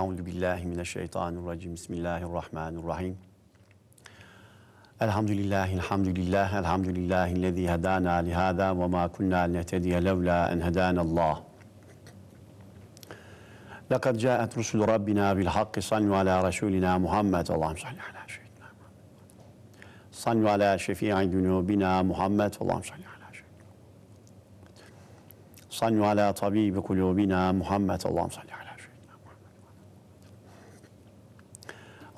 Euzu billahi mineşşeytanirracim. Bismillahirrahmanirrahim. Elhamdülillah, elhamdülillah, elhamdülillahi lezî hedâna lihâdâ ve mâ kunnâ linehtediye levlâ en hedânallâh. لقد جاءت رسل ربنا بالحق صلوا على رسولنا محمد اللهم صل على سيدنا محمد صلوا على شفيع ذنوبنا محمد اللهم صل على سيدنا محمد صلوا على طبيب قلوبنا محمد اللهم صل على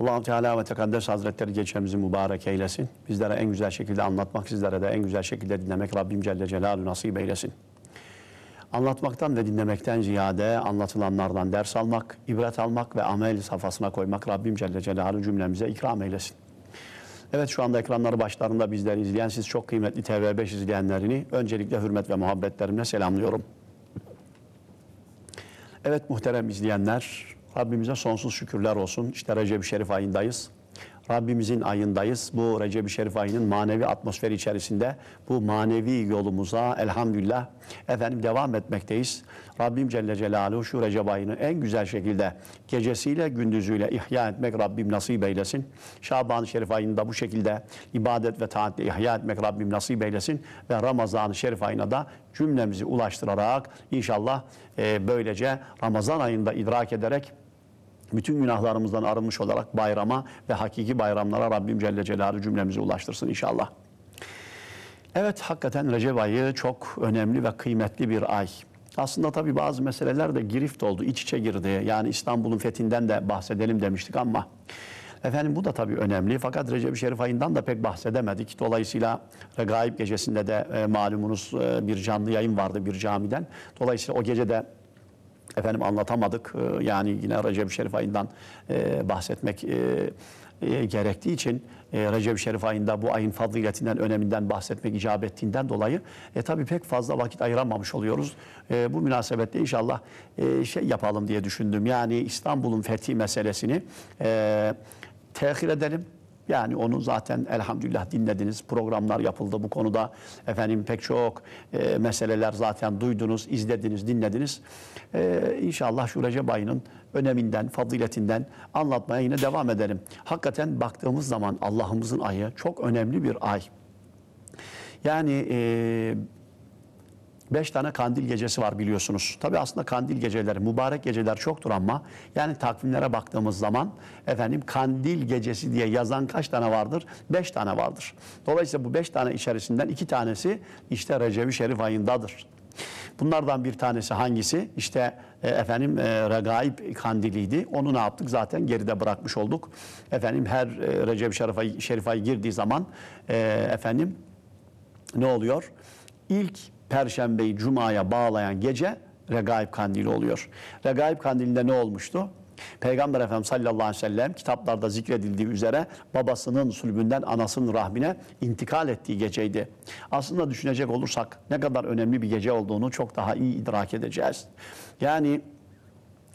allah Teala ve Tekaddes Hazretleri gecemizi mübarek eylesin. Bizlere en güzel şekilde anlatmak, sizlere de en güzel şekilde dinlemek Rabbim Celle Celaluhu nasip eylesin. Anlatmaktan ve dinlemekten ziyade anlatılanlardan ders almak, ibret almak ve amel safhasına koymak Rabbim Celle Celaluhu cümlemize ikram eylesin. Evet şu anda ekranları başlarında bizleri izleyen siz çok kıymetli TV5 izleyenlerini öncelikle hürmet ve muhabbetlerimle selamlıyorum. Evet muhterem izleyenler, Rabbimize sonsuz şükürler olsun. İşte Recep-i Şerif ayındayız. Rabbimizin ayındayız. Bu Recep-i Şerif ayının manevi atmosferi içerisinde bu manevi yolumuza elhamdülillah efendim devam etmekteyiz. Rabbim Celle Celaluhu şu Recep ayını en güzel şekilde gecesiyle gündüzüyle ihya etmek Rabbim nasip eylesin. Şaban-ı Şerif Ayında bu şekilde ibadet ve taatle ihya etmek Rabbim nasip eylesin. Ve Ramazan-ı Şerif ayına da cümlemizi ulaştırarak inşallah e, böylece Ramazan ayında idrak ederek bütün günahlarımızdan arınmış olarak bayrama ve hakiki bayramlara Rabbim Celle Celaluhu cümlemizi ulaştırsın inşallah. Evet hakikaten Recep ayı çok önemli ve kıymetli bir ay. Aslında tabi bazı meseleler de girift oldu, iç içe girdi. Yani İstanbul'un fethinden de bahsedelim demiştik ama Efendim bu da tabii önemli fakat Recep-i Şerif ayından da pek bahsedemedik. Dolayısıyla Regaib gecesinde de e, malumunuz e, bir canlı yayın vardı bir camiden. Dolayısıyla o gece de efendim anlatamadık. Ee, yani yine Recep Şerif ayından e, bahsetmek e, e, gerektiği için Recep Şerif ayında bu ayın faziletinden, öneminden bahsetmek icap ettiğinden dolayı e, tabii pek fazla vakit ayıramamış oluyoruz. E, bu münasebetle inşallah e, şey yapalım diye düşündüm. Yani İstanbul'un fethi meselesini e, tehir edelim. Yani onu zaten elhamdülillah dinlediniz. Programlar yapıldı bu konuda. Efendim pek çok e, meseleler zaten duydunuz, izlediniz, dinlediniz. E, inşallah şu Recep ayının öneminden, faziletinden anlatmaya yine devam edelim. Hakikaten baktığımız zaman Allah'ımızın ayı çok önemli bir ay. Yani e, Beş tane kandil gecesi var biliyorsunuz. Tabi aslında kandil geceleri, mübarek geceler çoktur ama yani takvimlere baktığımız zaman efendim kandil gecesi diye yazan kaç tane vardır? Beş tane vardır. Dolayısıyla bu beş tane içerisinden iki tanesi işte Recep-i Şerif ayındadır. Bunlardan bir tanesi hangisi? İşte e, efendim e, regaib kandiliydi. Onu ne yaptık? Zaten geride bırakmış olduk. Efendim her e, Recep Şerif ay, Şerif ay girdiği zaman e, efendim ne oluyor? İlk Perşembeyi Cuma'ya bağlayan gece Regaib Kandili oluyor. Regaib Kandili'nde ne olmuştu? Peygamber Efendimiz sallallahu aleyhi ve sellem kitaplarda zikredildiği üzere babasının sulbünden anasının rahmine intikal ettiği geceydi. Aslında düşünecek olursak ne kadar önemli bir gece olduğunu çok daha iyi idrak edeceğiz. Yani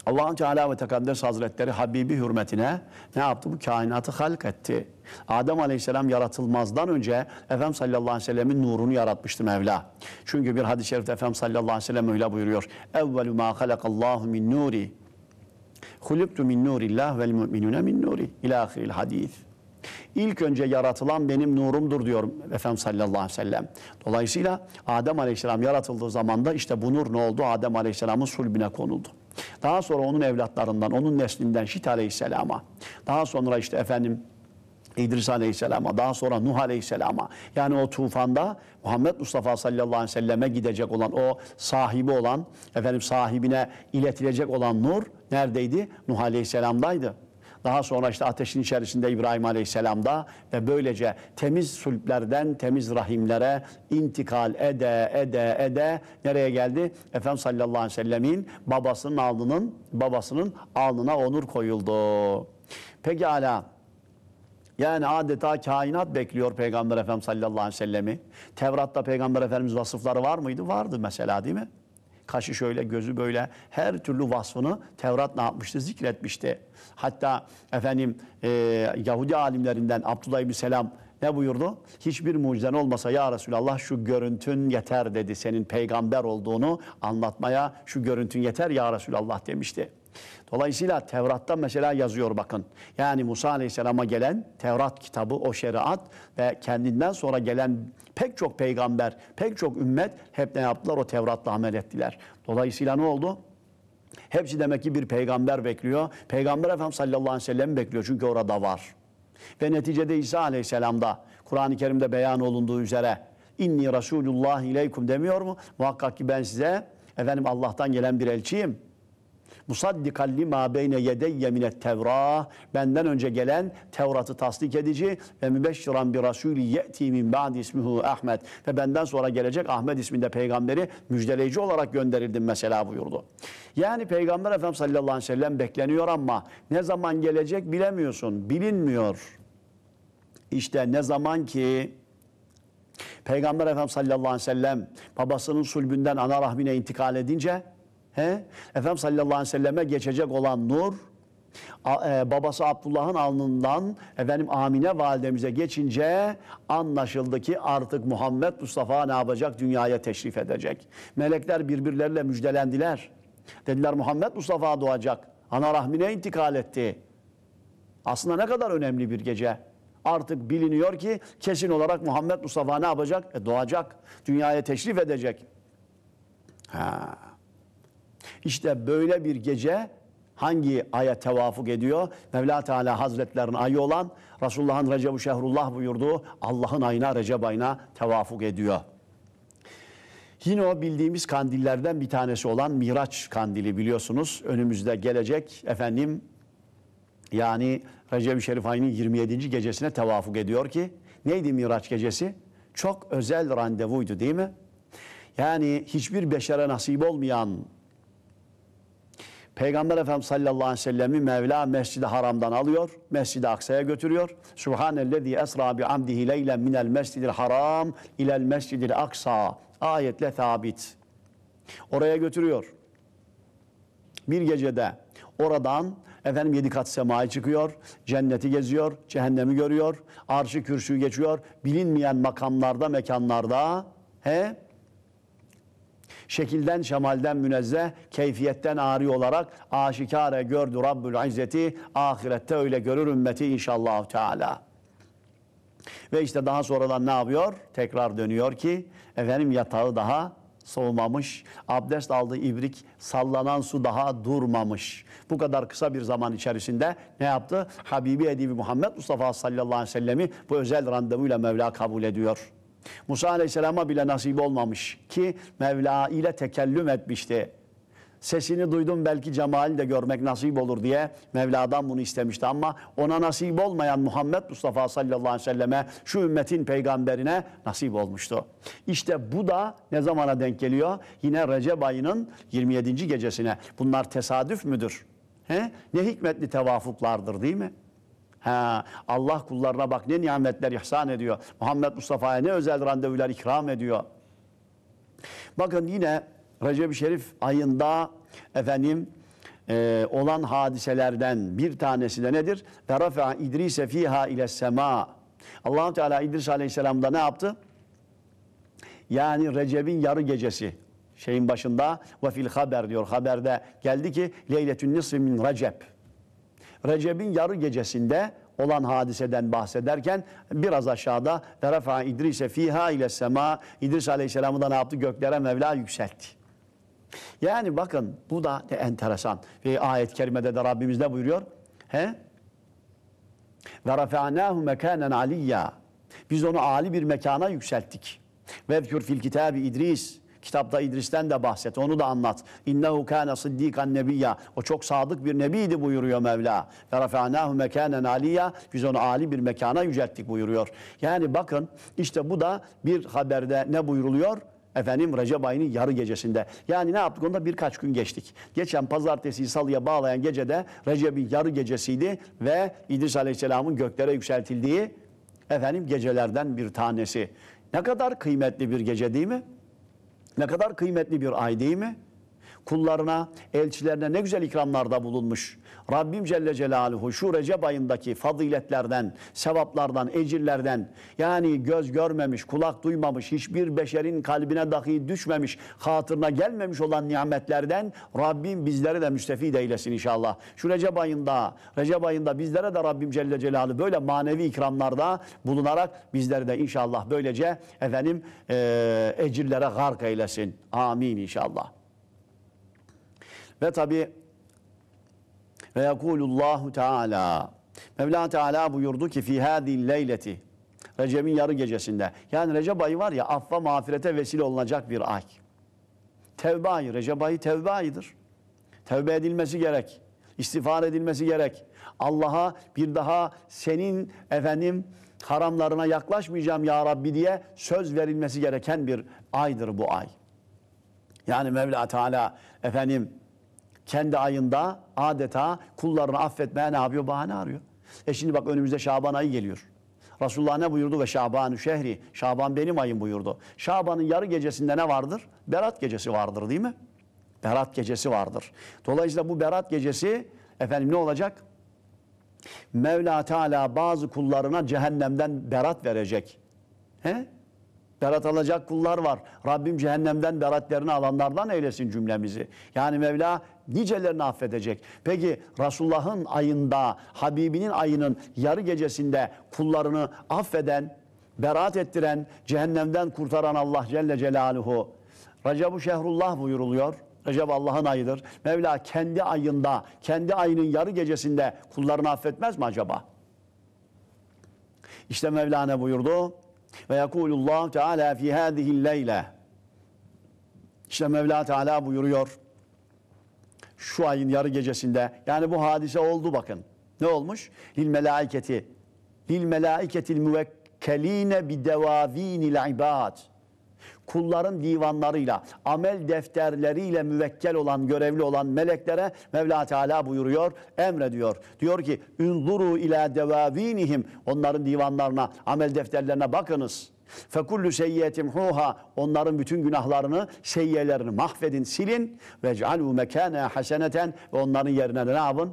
Allah'ın Teala ve Tekaddes Hazretleri Habibi hürmetine ne yaptı? Bu kainatı halk etti. Adem Aleyhisselam yaratılmazdan önce Efem sallallahu aleyhi ve sellemin nurunu yaratmıştı Mevla. Çünkü bir hadis-i şerifte Efendimiz sallallahu aleyhi ve sellem öyle buyuruyor. Evvelu ma halakallahu min nuri. Hulüktü min nurillah vel müminüne min nuri. İlahiril hadis. İlk önce yaratılan benim nurumdur diyor Efem sallallahu aleyhi ve sellem. Dolayısıyla Adem aleyhisselam yaratıldığı zamanda işte bu nur ne oldu? Adem aleyhisselamın sulbine konuldu. Daha sonra onun evlatlarından, onun neslinden Şit Aleyhisselam'a, daha sonra işte efendim İdris Aleyhisselam'a, daha sonra Nuh Aleyhisselam'a. Yani o tufanda Muhammed Mustafa sallallahu aleyhi ve selleme gidecek olan, o sahibi olan, efendim sahibine iletilecek olan nur neredeydi? Nuh Aleyhisselam'daydı. Daha sonra işte ateşin içerisinde İbrahim Aleyhisselam'da ve böylece temiz sulplerden temiz rahimlere intikal ede ede ede nereye geldi? Efendimiz sallallahu aleyhi ve sellemin babasının alnının babasının alnına onur koyuldu. Peki ala yani adeta kainat bekliyor Peygamber Efendimiz sallallahu aleyhi ve sellemi. Tevrat'ta Peygamber Efendimiz vasıfları var mıydı? Vardı mesela değil mi? Kaşı şöyle, gözü böyle her türlü vasfını Tevrat ne yapmıştı? Zikretmişti. Hatta efendim e, Yahudi alimlerinden Abdullah İbni Selam ne buyurdu? Hiçbir mucizen olmasa ya Resulallah şu görüntün yeter dedi. Senin peygamber olduğunu anlatmaya şu görüntün yeter ya Resulallah demişti. Dolayısıyla Tevrat'ta mesela yazıyor bakın. Yani Musa Aleyhisselam'a gelen Tevrat kitabı, o şeriat ve kendinden sonra gelen pek çok peygamber, pek çok ümmet hep ne yaptılar? O Tevrat'la amel ettiler. Dolayısıyla ne oldu? Hepsi demek ki bir peygamber bekliyor. Peygamber Efendimiz sallallahu aleyhi ve sellem bekliyor çünkü orada var. Ve neticede İsa aleyhisselamda Kur'an-ı Kerim'de beyan olunduğu üzere inni Resulullah ileyküm demiyor mu? Muhakkak ki ben size efendim Allah'tan gelen bir elçiyim Musaddikan lima beyne yedeyye minet Tevrah. Benden önce gelen Tevrat'ı tasdik edici ve mübeşşiran bir rasulü ye'ti min ba'di ismihu Ahmet. Ve benden sonra gelecek Ahmet isminde peygamberi müjdeleyici olarak gönderildim mesela buyurdu. Yani Peygamber Efendim sallallahu aleyhi ve sellem bekleniyor ama ne zaman gelecek bilemiyorsun, bilinmiyor. İşte ne zaman ki Peygamber Efendimiz sallallahu aleyhi ve sellem babasının sulbünden ana rahmine intikal edince He? Efendimiz sallallahu aleyhi ve selleme geçecek olan nur e, babası Abdullah'ın alnından efendim Amine validemize geçince anlaşıldı ki artık Muhammed Mustafa ne yapacak? Dünyaya teşrif edecek. Melekler birbirleriyle müjdelendiler. Dediler Muhammed Mustafa doğacak. Ana rahmine intikal etti. Aslında ne kadar önemli bir gece. Artık biliniyor ki kesin olarak Muhammed Mustafa ne yapacak? E, doğacak. Dünyaya teşrif edecek. Ha. İşte böyle bir gece hangi aya tevafuk ediyor? Mevla Teala Hazretlerinin ayı olan Resulullah'ın Recep-i Şehrullah buyurduğu Allah'ın ayına Recep ayına tevafuk ediyor. Yine o bildiğimiz kandillerden bir tanesi olan Miraç kandili biliyorsunuz. Önümüzde gelecek efendim yani Recep-i Şerif ayının 27. gecesine tevafuk ediyor ki neydi Miraç gecesi? Çok özel randevuydu değil mi? Yani hiçbir beşere nasip olmayan Peygamber Efendimiz sallallahu aleyhi ve sellem'i Mevla Mescid-i Haram'dan alıyor. Mescid-i Aksa'ya götürüyor. Subhanellezi esra bi amdihi leylen minel i haram ilel i aksa. Ayetle sabit. Oraya götürüyor. Bir gecede oradan efendim yedi kat semaya çıkıyor, cenneti geziyor, cehennemi görüyor, arşı kürsüyü geçiyor, bilinmeyen makamlarda, mekanlarda he şekilden şemalden münezzeh, keyfiyetten ari olarak aşikare gördü Rabbül İzzeti. Ahirette öyle görür ümmeti inşallah Teala. Ve işte daha sonradan ne yapıyor? Tekrar dönüyor ki efendim yatağı daha soğumamış, abdest aldığı ibrik sallanan su daha durmamış. Bu kadar kısa bir zaman içerisinde ne yaptı? Habibi Edibi Muhammed Mustafa sallallahu aleyhi ve sellemi bu özel randevuyla Mevla kabul ediyor. Musa Aleyhisselam'a bile nasip olmamış ki Mevla ile tekellüm etmişti. Sesini duydum belki cemali de görmek nasip olur diye Mevla'dan bunu istemişti ama ona nasip olmayan Muhammed Mustafa sallallahu aleyhi ve selleme şu ümmetin peygamberine nasip olmuştu. İşte bu da ne zamana denk geliyor? Yine Recep ayının 27. gecesine. Bunlar tesadüf müdür? He? Ne hikmetli tevafuklardır değil mi? Ha, Allah kullarına bak ne nimetler ihsan ediyor. Muhammed Mustafa'ya ne özel randevular ikram ediyor. Bakın yine Recep-i Şerif ayında efendim e, olan hadiselerden bir tanesi de nedir? Ve rafa İdris'e fiha ile sema. allah Teala İdris Aleyhisselam'da ne yaptı? Yani Recep'in yarı gecesi şeyin başında ve fil haber diyor. Haberde geldi ki leyletün nisfi min Recep. Recep'in yarı gecesinde olan hadiseden bahsederken biraz aşağıda Rafa İdris'e fiha ile sema İdris Aleyhisselam'ı da ne yaptı? Göklere Mevla yükseltti. Yani bakın bu da enteresan. Ve ayet-i kerimede de Rabbimiz ne buyuruyor? He? Ve rafa'nahu mekanen aliyya. Biz onu âli bir mekana yükselttik. Ve fil kitabi İdris. Kitapta İdris'ten de bahset. Onu da anlat. İnnehu kana siddikan nebiyya. O çok sadık bir nebiydi buyuruyor Mevla. Ve rafa'nahu mekanen aliyya. Biz onu ali bir mekana yücelttik buyuruyor. Yani bakın işte bu da bir haberde ne buyuruluyor? Efendim Recep ayının yarı gecesinde. Yani ne yaptık? Onda birkaç gün geçtik. Geçen pazartesi salıya bağlayan gecede Recep'in yarı gecesiydi ve İdris Aleyhisselam'ın göklere yükseltildiği efendim gecelerden bir tanesi. Ne kadar kıymetli bir gece değil mi? Ne kadar kıymetli bir ay değil mi? kullarına, elçilerine ne güzel ikramlarda bulunmuş. Rabbim Celle Celaluhu şu Recep ayındaki faziletlerden, sevaplardan, ecirlerden yani göz görmemiş, kulak duymamış, hiçbir beşerin kalbine dahi düşmemiş, hatırına gelmemiş olan nimetlerden Rabbim bizleri de müstefid eylesin inşallah. Şu Recep ayında, Recep ayında bizlere de Rabbim Celle Celaluhu böyle manevi ikramlarda bulunarak bizleri de inşallah böylece efendim e, ecirlere gark eylesin. Amin inşallah. Ve tabi ve yekulullahu teala Mevla Teala buyurdu ki fi hadi leyleti Recep'in yarı gecesinde. Yani Recep ayı var ya affa mağfirete vesile olunacak bir ay. Tevbe ayı. Recep ayı tevbe ayıdır. Tevbe edilmesi gerek. İstiğfar edilmesi gerek. Allah'a bir daha senin efendim haramlarına yaklaşmayacağım ya Rabbi diye söz verilmesi gereken bir aydır bu ay. Yani Mevla Teala efendim kendi ayında adeta kullarını affetmeye ne yapıyor? Bahane arıyor. E şimdi bak önümüzde Şaban ayı geliyor. Resulullah ne buyurdu? Ve Şaban şehri. Şaban benim ayım buyurdu. Şaban'ın yarı gecesinde ne vardır? Berat gecesi vardır değil mi? Berat gecesi vardır. Dolayısıyla bu berat gecesi efendim ne olacak? Mevla Teala bazı kullarına cehennemden berat verecek. He? Berat alacak kullar var. Rabbim cehennemden beratlerini alanlardan eylesin cümlemizi. Yani Mevla nicelerini affedecek. Peki Resulullah'ın ayında, Habibinin ayının yarı gecesinde kullarını affeden, beraat ettiren, cehennemden kurtaran Allah Celle Celaluhu. Recep-u Şehrullah buyuruluyor. Recep Allah'ın ayıdır. Mevla kendi ayında, kendi ayının yarı gecesinde kullarını affetmez mi acaba? İşte Mevla ne buyurdu? Ve yekulullah teala fi hadihi leyle. İşte Mevla Teala buyuruyor şu ayın yarı gecesinde yani bu hadise oldu bakın. Ne olmuş? Lil melaiketi lil melaiketil muvekkeline bi devavinil ibad. Kulların divanlarıyla, amel defterleriyle müvekkel olan, görevli olan meleklere Mevla Teala buyuruyor, emrediyor. Diyor ki, ünzuru ila devavinihim. Onların divanlarına, amel defterlerine bakınız.'' Fekullu seyyiyetim huha onların bütün günahlarını, seyyelerini mahvedin, silin ve cealu mekane haseneten ve onların yerine ne yapın?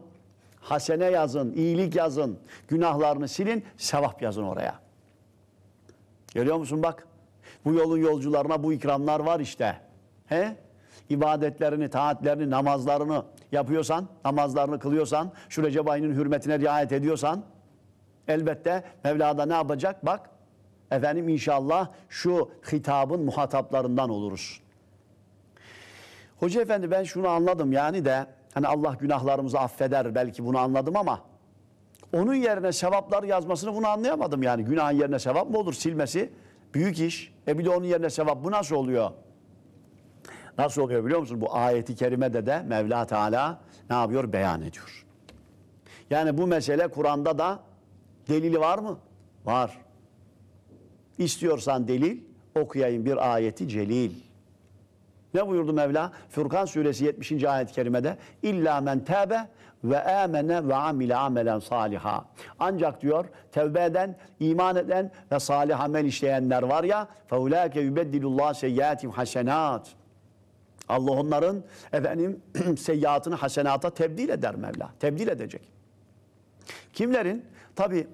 Hasene yazın, iyilik yazın, günahlarını silin, sevap yazın oraya. Görüyor musun bak? Bu yolun yolcularına bu ikramlar var işte. He? ibadetlerini, taatlerini, namazlarını yapıyorsan, namazlarını kılıyorsan, şu Recep ayının hürmetine riayet ediyorsan, elbette Mevla ne yapacak? Bak, efendim inşallah şu hitabın muhataplarından oluruz. Hoca efendi ben şunu anladım yani de hani Allah günahlarımızı affeder belki bunu anladım ama onun yerine sevaplar yazmasını bunu anlayamadım yani. Günahın yerine sevap mı olur silmesi? Büyük iş. E bir de onun yerine sevap bu nasıl oluyor? Nasıl oluyor biliyor musun? Bu ayeti kerimede de Mevla Teala ne yapıyor? Beyan ediyor. Yani bu mesele Kur'an'da da delili var mı? Var. İstiyorsan delil okuyayım bir ayeti celil. Ne buyurdu Mevla? Furkan suresi 70. ayet-i kerimede İlla men tebe ve amene ve amile amelen saliha. Ancak diyor tevbe eden, iman eden ve salih amel işleyenler var ya feulâke yübeddilullah seyyatim hasenat. Allah onların efendim seyyiatını hasenata tebdil eder Mevla. Tebdil edecek. Kimlerin? Tabi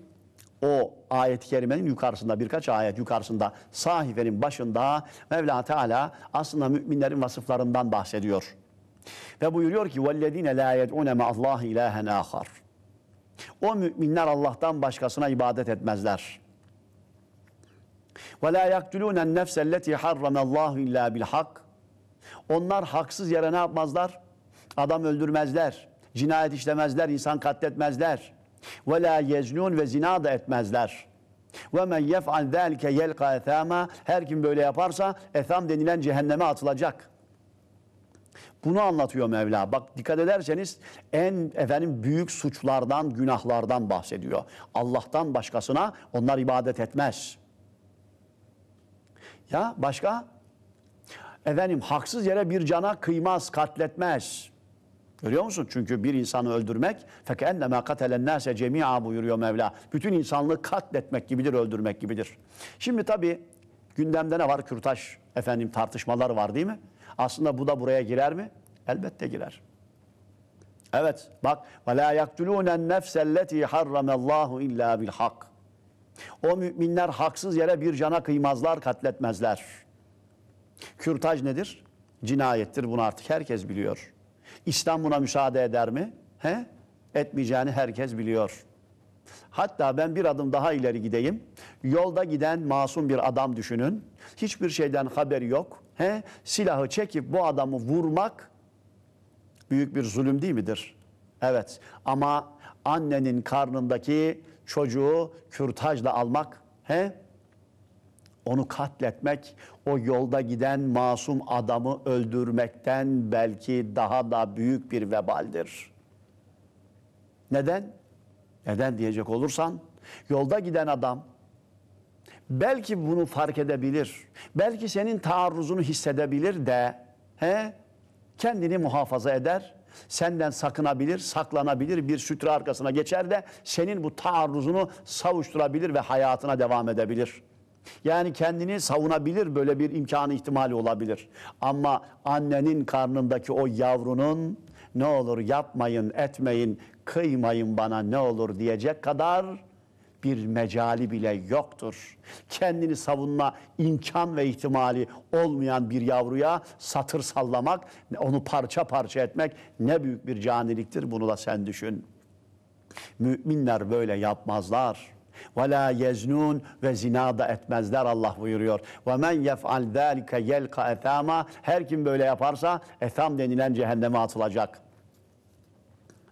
o ayet-i kerimenin yukarısında birkaç ayet yukarısında sahifenin başında Mevla Teala aslında müminlerin vasıflarından bahsediyor. Ve buyuruyor ki وَالَّذ۪ينَ لَا يَدْعُونَ مَا اللّٰهِ اِلَٰهًا O müminler Allah'tan başkasına ibadet etmezler. وَلَا يَقْتُلُونَ النَّفْسَ الَّتِي حَرَّمَ اللّٰهُ اِلَّا بِالْحَقِّ Onlar haksız yere ne yapmazlar? Adam öldürmezler, cinayet işlemezler, insan katletmezler. Ve la yecnun ve zina da etmezler. Ve men yef'al zâlike yelqa ethâma. Her kim böyle yaparsa etham denilen cehenneme atılacak. Bunu anlatıyor Mevla. Bak dikkat ederseniz en efendim büyük suçlardan, günahlardan bahsediyor. Allah'tan başkasına onlar ibadet etmez. Ya başka? Efendim haksız yere bir cana kıymaz, katletmez. Görüyor musun? Çünkü bir insanı öldürmek فَكَاَنَّمَا قَتَلَ النَّاسَ جَمِيعًا buyuruyor Mevla. Bütün insanlığı katletmek gibidir, öldürmek gibidir. Şimdi tabii gündemde ne var? Kürtaş efendim tartışmalar var değil mi? Aslında bu da buraya girer mi? Elbette girer. Evet bak وَلَا يَقْتُلُونَ النَّفْسَ الَّتِي حَرَّمَ اللّٰهُ اِلَّا بِالْحَقِّ O müminler haksız yere bir cana kıymazlar, katletmezler. Kürtaj nedir? Cinayettir bunu artık herkes biliyor. İslam buna müsaade eder mi? He? Etmeyeceğini herkes biliyor. Hatta ben bir adım daha ileri gideyim. Yolda giden masum bir adam düşünün. Hiçbir şeyden haberi yok. He? Silahı çekip bu adamı vurmak büyük bir zulüm değil midir? Evet ama annenin karnındaki çocuğu kürtajla almak he? onu katletmek, o yolda giden masum adamı öldürmekten belki daha da büyük bir vebaldir. Neden? Neden diyecek olursan, yolda giden adam belki bunu fark edebilir, belki senin taarruzunu hissedebilir de he, kendini muhafaza eder, senden sakınabilir, saklanabilir, bir sütre arkasına geçer de senin bu taarruzunu savuşturabilir ve hayatına devam edebilir.'' Yani kendini savunabilir böyle bir imkanı ihtimali olabilir. Ama annenin karnındaki o yavrunun ne olur yapmayın, etmeyin, kıymayın bana ne olur diyecek kadar bir mecali bile yoktur. Kendini savunma imkan ve ihtimali olmayan bir yavruya satır sallamak, onu parça parça etmek ne büyük bir caniliktir bunu da sen düşün. Müminler böyle yapmazlar. Ve la yeznun ve zina da etmezler Allah buyuruyor. Ve men yef'al zâlike yelka ethama. Her kim böyle yaparsa etham denilen cehenneme atılacak.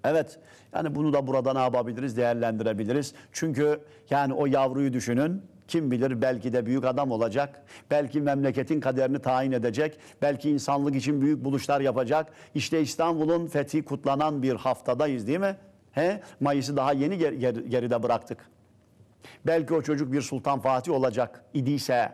Evet yani bunu da burada ne yapabiliriz değerlendirebiliriz. Çünkü yani o yavruyu düşünün kim bilir belki de büyük adam olacak. Belki memleketin kaderini tayin edecek. Belki insanlık için büyük buluşlar yapacak. İşte İstanbul'un fethi kutlanan bir haftadayız değil mi? He? Mayıs'ı daha yeni ger geride bıraktık. Belki o çocuk bir Sultan Fatih olacak idiyse,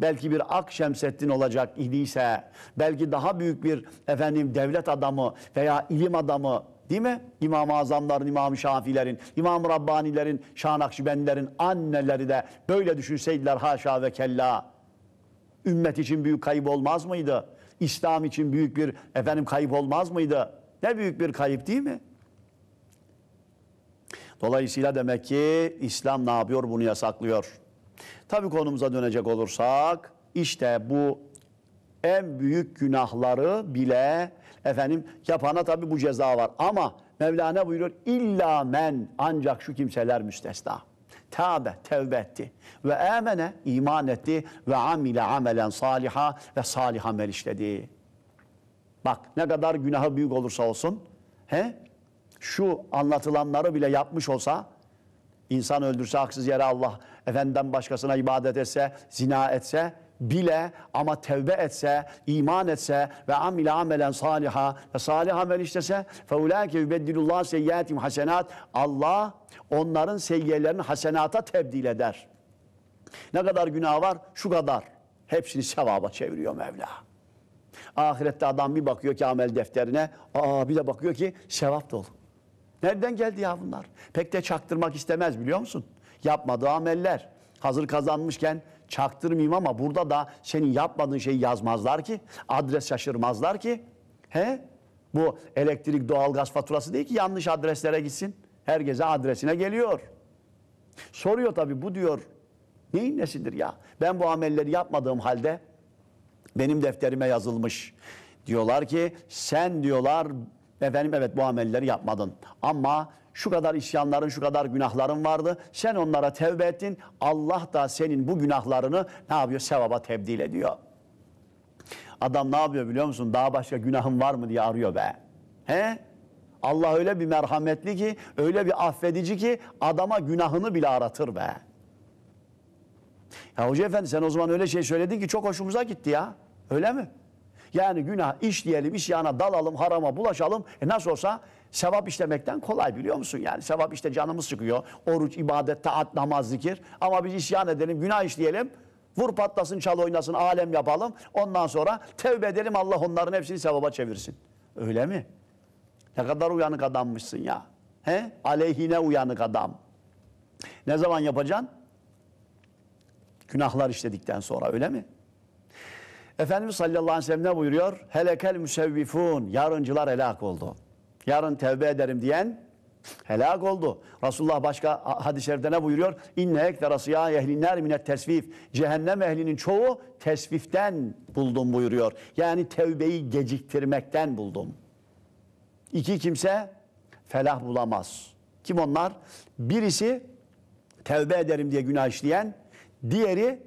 belki bir Ak Şemseddin olacak idiyse, belki daha büyük bir efendim devlet adamı veya ilim adamı değil mi? İmam-ı Azamların, İmam-ı Şafilerin, İmam-ı Rabbanilerin, Şanakşibendilerin anneleri de böyle düşünseydiler haşa ve kella. Ümmet için büyük kayıp olmaz mıydı? İslam için büyük bir efendim kayıp olmaz mıydı? Ne büyük bir kayıp değil mi? Dolayısıyla demek ki İslam ne yapıyor? Bunu yasaklıyor. Tabii konumuza dönecek olursak işte bu en büyük günahları bile efendim yapana tabii bu ceza var. Ama Mevlana buyuruyor illa men ancak şu kimseler müstesna. Tabe, tevbe etti. Ve amene, iman etti. Ve amile amelen saliha ve salih amel işledi. Bak ne kadar günahı büyük olursa olsun. He? şu anlatılanları bile yapmış olsa insan öldürse haksız yere Allah efendiden başkasına ibadet etse, zina etse bile ama tevbe etse, iman etse ve amile amelen saliha ve salih amel işlese fe ulaike yübeddilullah seyyiatim hasenat Allah onların seyyelerini hasenata tebdil eder. Ne kadar günah var? Şu kadar. Hepsini sevaba çeviriyor Mevla. Ahirette adam bir bakıyor ki amel defterine, aa bir de bakıyor ki sevap dolu. Nereden geldi ya bunlar? Pek de çaktırmak istemez biliyor musun? Yapmadığı ameller. Hazır kazanmışken çaktırmayayım ama burada da senin yapmadığın şeyi yazmazlar ki. Adres şaşırmazlar ki. He? Bu elektrik doğalgaz faturası değil ki yanlış adreslere gitsin. Herkese adresine geliyor. Soruyor tabii bu diyor neyin nesidir ya? Ben bu amelleri yapmadığım halde benim defterime yazılmış. Diyorlar ki sen diyorlar Efendim evet bu amelleri yapmadın. Ama şu kadar isyanların, şu kadar günahların vardı. Sen onlara tevbe ettin. Allah da senin bu günahlarını ne yapıyor? Sevaba tebdil ediyor. Adam ne yapıyor biliyor musun? Daha başka günahın var mı diye arıyor be. He? Allah öyle bir merhametli ki, öyle bir affedici ki adama günahını bile aratır be. Ya hoca efendi sen o zaman öyle şey söyledin ki çok hoşumuza gitti ya. Öyle mi? Yani günah işleyelim, isyana dalalım, harama bulaşalım. E nasıl olsa sevap işlemekten kolay biliyor musun? Yani sevap işte canımız sıkıyor Oruç, ibadet, taat, namaz, zikir. Ama biz isyan edelim, günah işleyelim. Vur patlasın, çal oynasın, alem yapalım. Ondan sonra tevbe edelim Allah onların hepsini sevaba çevirsin. Öyle mi? Ne kadar uyanık adammışsın ya. He? Aleyhine uyanık adam. Ne zaman yapacaksın? Günahlar işledikten sonra öyle mi? Efendimiz sallallahu aleyhi ve sellem ne buyuruyor? Helekel müsevvifun. Yarıncılar helak oldu. Yarın tevbe ederim diyen helak oldu. Resulullah başka hadislerde ne buyuruyor? İnne ektere siyah ehlinler minet tesvif. Cehennem ehlinin çoğu tesviften buldum buyuruyor. Yani tevbeyi geciktirmekten buldum. İki kimse felah bulamaz. Kim onlar? Birisi tevbe ederim diye günah işleyen, diğeri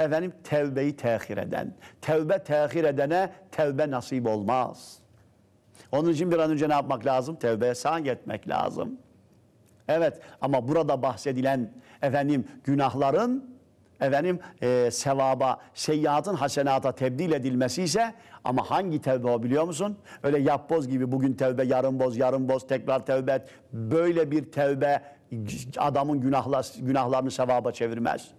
efendim tevbeyi tehir eden. Tevbe tehir edene tevbe nasip olmaz. Onun için bir an önce ne yapmak lazım? Tevbeye sağ etmek lazım. Evet ama burada bahsedilen efendim günahların efendim e, sevaba, seyyiatın hasenata tebdil edilmesi ise ama hangi tevbe o biliyor musun? Öyle boz gibi bugün tevbe, yarın boz, yarın boz, tekrar tevbe et. Böyle bir tevbe adamın günahlar, günahlarını sevaba çevirmez.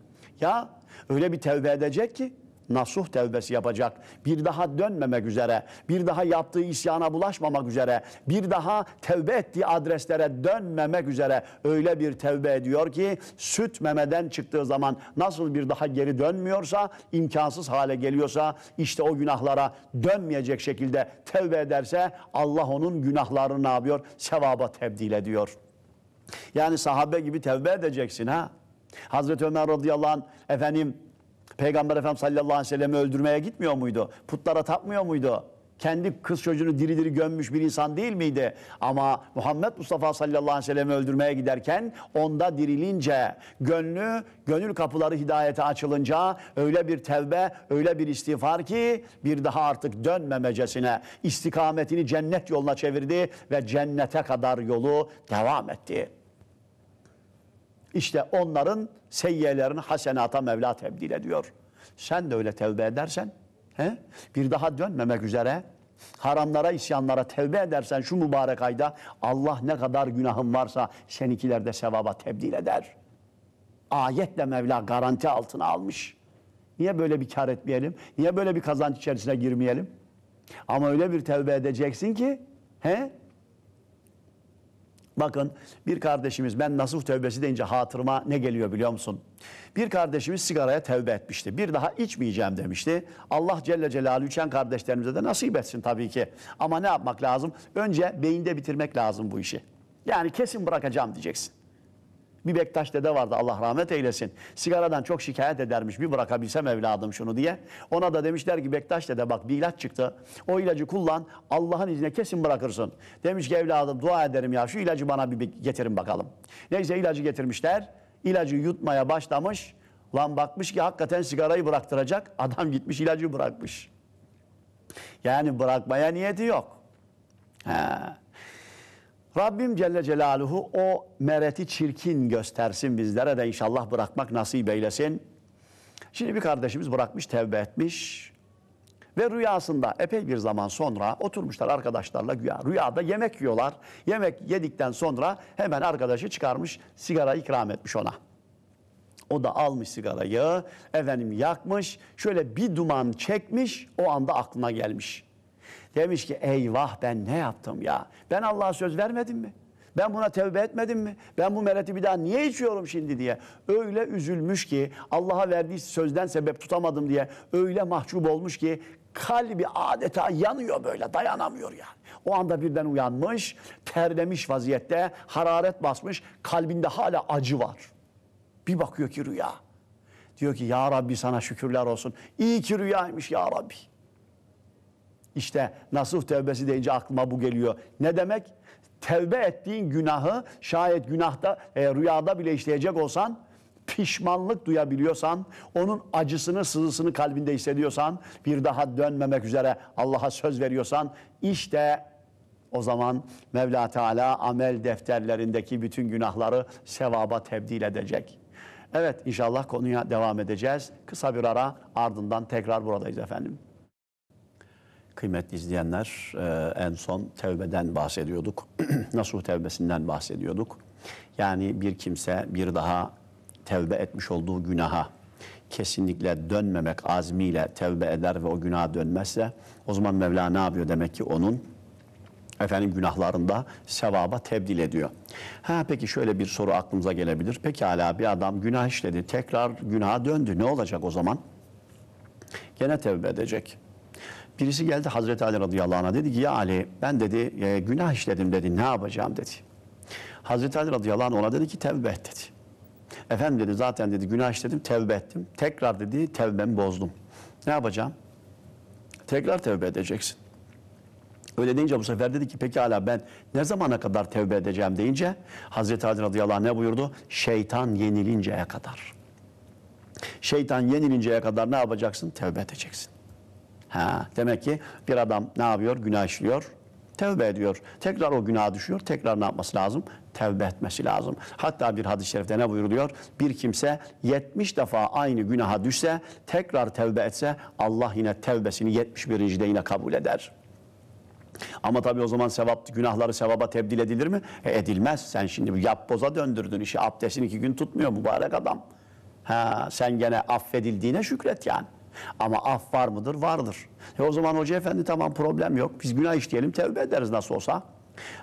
Ya Öyle bir tevbe edecek ki nasuh tevbesi yapacak. Bir daha dönmemek üzere, bir daha yaptığı isyana bulaşmamak üzere, bir daha tevbe ettiği adreslere dönmemek üzere öyle bir tevbe ediyor ki süt memeden çıktığı zaman nasıl bir daha geri dönmüyorsa, imkansız hale geliyorsa işte o günahlara dönmeyecek şekilde tevbe ederse Allah onun günahlarını ne yapıyor? Sevaba tebdil ediyor. Yani sahabe gibi tevbe edeceksin ha. Hazreti Ömer radıyallahu anh efendim Peygamber Efendimiz sallallahu aleyhi ve sellem'i öldürmeye gitmiyor muydu? Putlara tapmıyor muydu? Kendi kız çocuğunu diri diri gömmüş bir insan değil miydi? Ama Muhammed Mustafa sallallahu aleyhi ve sellem'i öldürmeye giderken onda dirilince, gönlü, gönül kapıları hidayete açılınca öyle bir tevbe, öyle bir istiğfar ki bir daha artık dönmemecesine istikametini cennet yoluna çevirdi ve cennete kadar yolu devam etti.'' İşte onların seyyelerini hasenata Mevla tebdil ediyor. Sen de öyle tevbe edersen, he? bir daha dönmemek üzere haramlara, isyanlara tevbe edersen şu mübarek ayda Allah ne kadar günahın varsa seninkiler de sevaba tebdil eder. Ayetle Mevla garanti altına almış. Niye böyle bir kar etmeyelim? Niye böyle bir kazanç içerisine girmeyelim? Ama öyle bir tevbe edeceksin ki he? Bakın bir kardeşimiz ben nasuh tövbesi deyince hatırıma ne geliyor biliyor musun? Bir kardeşimiz sigaraya tövbe etmişti. Bir daha içmeyeceğim demişti. Allah Celle Celaluhu içen kardeşlerimize de nasip etsin tabii ki. Ama ne yapmak lazım? Önce beyinde bitirmek lazım bu işi. Yani kesin bırakacağım diyeceksin. Bir Bektaş dede vardı Allah rahmet eylesin. Sigaradan çok şikayet edermiş bir bırakabilsem evladım şunu diye. Ona da demişler ki Bektaş dede bak bir ilaç çıktı. O ilacı kullan Allah'ın izniyle kesin bırakırsın. Demiş ki evladım dua ederim ya şu ilacı bana bir getirin bakalım. Neyse ilacı getirmişler. İlacı yutmaya başlamış. Lan bakmış ki hakikaten sigarayı bıraktıracak. Adam gitmiş ilacı bırakmış. Yani bırakmaya niyeti yok. He. Rabbim Celle Celaluhu o mereti çirkin göstersin bizlere de inşallah bırakmak nasip eylesin. Şimdi bir kardeşimiz bırakmış, tevbe etmiş. Ve rüyasında epey bir zaman sonra oturmuşlar arkadaşlarla güya, rüyada yemek yiyorlar. Yemek yedikten sonra hemen arkadaşı çıkarmış sigara ikram etmiş ona. O da almış sigarayı, efendim yakmış, şöyle bir duman çekmiş, o anda aklına gelmiş. Demiş ki eyvah ben ne yaptım ya? Ben Allah'a söz vermedim mi? Ben buna tevbe etmedim mi? Ben bu mereti bir daha niye içiyorum şimdi diye. Öyle üzülmüş ki Allah'a verdiği sözden sebep tutamadım diye. Öyle mahcup olmuş ki kalbi adeta yanıyor böyle dayanamıyor yani. O anda birden uyanmış, terlemiş vaziyette, hararet basmış, kalbinde hala acı var. Bir bakıyor ki rüya. Diyor ki ya Rabbi sana şükürler olsun. İyi ki rüyaymış ya Rabbi. İşte nasuh tevbesi deyince aklıma bu geliyor. Ne demek? Tevbe ettiğin günahı şayet günahta e, rüyada bile işleyecek olsan pişmanlık duyabiliyorsan, onun acısını, sızısını kalbinde hissediyorsan, bir daha dönmemek üzere Allah'a söz veriyorsan, işte o zaman Mevla Teala amel defterlerindeki bütün günahları sevaba tebdil edecek. Evet inşallah konuya devam edeceğiz. Kısa bir ara ardından tekrar buradayız efendim kıymetli izleyenler e, en son tevbeden bahsediyorduk. Nasuh tevbesinden bahsediyorduk. Yani bir kimse bir daha tevbe etmiş olduğu günaha kesinlikle dönmemek azmiyle tevbe eder ve o günaha dönmezse o zaman Mevla ne yapıyor demek ki onun efendim günahlarında sevaba tebdil ediyor. Ha peki şöyle bir soru aklımıza gelebilir. Peki hala bir adam günah işledi, tekrar günaha döndü. Ne olacak o zaman? Gene tevbe edecek. Birisi geldi Hazreti Ali radıyallahu anh'a dedi ki ya Ali ben dedi e, günah işledim dedi ne yapacağım dedi. Hazreti Ali radıyallahu anh ona dedi ki tevbe et dedi. Efendim dedi zaten dedi günah işledim tevbe ettim. Tekrar dedi tevbemi bozdum. Ne yapacağım? Tekrar tevbe edeceksin. Öyle deyince bu sefer dedi ki peki pekala ben ne zamana kadar tevbe edeceğim deyince Hazreti Ali radıyallahu anh ne buyurdu? Şeytan yenilinceye kadar. Şeytan yenilinceye kadar ne yapacaksın? Tevbe edeceksin. Ha, demek ki bir adam ne yapıyor? Günah işliyor. Tevbe ediyor. Tekrar o günaha düşüyor. Tekrar ne yapması lazım? Tevbe etmesi lazım. Hatta bir hadis-i şerifte ne buyuruluyor? Bir kimse 70 defa aynı günaha düşse, tekrar tevbe etse Allah yine tevbesini 71. de yine kabul eder. Ama tabii o zaman sevap, günahları sevaba tebdil edilir mi? E, edilmez. Sen şimdi yap boza döndürdün işi. Abdestin iki gün tutmuyor mübarek adam. Ha, sen gene affedildiğine şükret yani. Ama af var mıdır? Vardır. E o zaman hoca efendi tamam problem yok. Biz günah işleyelim tevbe ederiz nasıl olsa.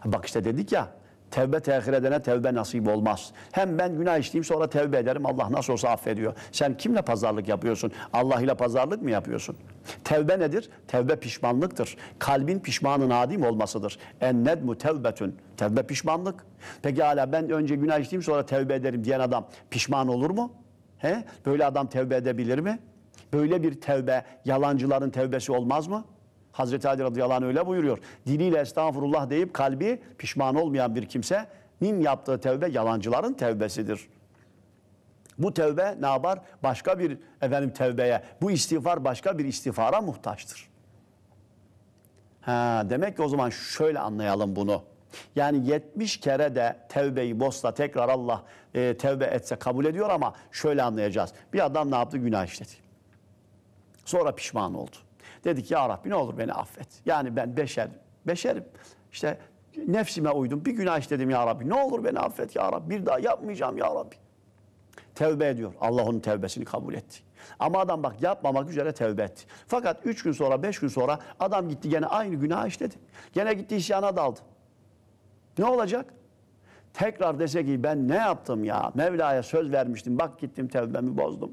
Bak işte dedik ya tevbe tehir edene tevbe nasip olmaz. Hem ben günah işleyeyim sonra tevbe ederim Allah nasıl olsa affediyor. Sen kimle pazarlık yapıyorsun? Allah ile pazarlık mı yapıyorsun? Tevbe nedir? Tevbe pişmanlıktır. Kalbin pişmanın adim olmasıdır. En nedmu tevbetün. Tevbe pişmanlık. Peki hala ben önce günah işleyeyim sonra tevbe ederim diyen adam pişman olur mu? He? Böyle adam tevbe edebilir mi? Böyle bir tevbe yalancıların tevbesi olmaz mı? Hazreti Ali radıyallahu anh öyle buyuruyor. Diliyle estağfurullah deyip kalbi pişman olmayan bir kimse kimsenin yaptığı tevbe yalancıların tevbesidir. Bu tevbe ne yapar? Başka bir efendim tevbeye, bu istiğfar başka bir istiğfara muhtaçtır. Ha, demek ki o zaman şöyle anlayalım bunu. Yani 70 kere de tevbeyi bozsa tekrar Allah e, tevbe etse kabul ediyor ama şöyle anlayacağız. Bir adam ne yaptı? Günah işledi. Sonra pişman oldu. Dedi ki ya Rabbi ne olur beni affet. Yani ben beşer, beşerim. İşte nefsime uydum. Bir günah işledim ya Rabbi. Ne olur beni affet ya Rabbi. Bir daha yapmayacağım ya Rabbi. Tevbe ediyor. Allah onun tevbesini kabul etti. Ama adam bak yapmamak üzere tevbe etti. Fakat üç gün sonra, beş gün sonra adam gitti gene aynı günah işledi. Gene gitti isyana daldı. Ne olacak? Tekrar dese ki ben ne yaptım ya? Mevla'ya söz vermiştim. Bak gittim tevbemi bozdum.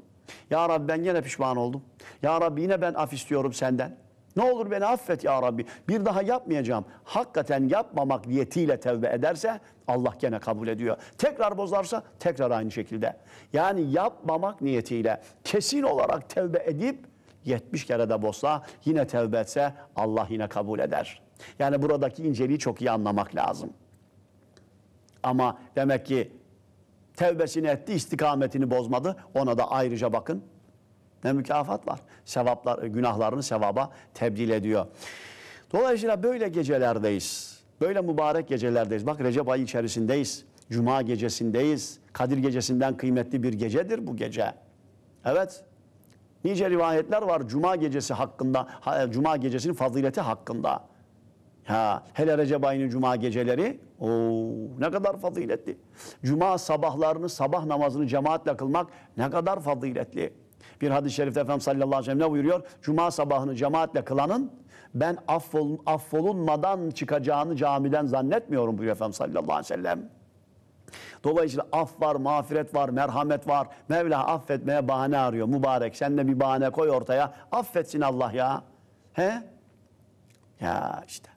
Ya Rabbi ben yine pişman oldum. Ya Rabbi yine ben af istiyorum senden. Ne olur beni affet ya Rabbi. Bir daha yapmayacağım. Hakikaten yapmamak niyetiyle tevbe ederse Allah gene kabul ediyor. Tekrar bozarsa tekrar aynı şekilde. Yani yapmamak niyetiyle kesin olarak tevbe edip 70 kere de bozsa yine tevbe etse Allah yine kabul eder. Yani buradaki inceliği çok iyi anlamak lazım. Ama demek ki Tevbesini etti, istikametini bozmadı. Ona da ayrıca bakın ne mükafat var. Sevaplar, e, günahlarını sevaba tebdil ediyor. Dolayısıyla böyle gecelerdeyiz. Böyle mübarek gecelerdeyiz. Bak Recep ayı içerisindeyiz. Cuma gecesindeyiz. Kadir gecesinden kıymetli bir gecedir bu gece. Evet. Nice rivayetler var Cuma gecesi hakkında, Cuma gecesinin fazileti hakkında. Ha, hele Recep ayının cuma geceleri o ne kadar faziletli. Cuma sabahlarını, sabah namazını cemaatle kılmak ne kadar faziletli. Bir hadis-i şerifte Efendimiz sallallahu aleyhi ve sellem ne buyuruyor? Cuma sabahını cemaatle kılanın ben affol, affolunmadan çıkacağını camiden zannetmiyorum buyuruyor Efendimiz sallallahu aleyhi ve sellem. Dolayısıyla af var, mağfiret var, merhamet var. Mevla affetmeye bahane arıyor. Mübarek sen de bir bahane koy ortaya. Affetsin Allah ya. He? Ya işte.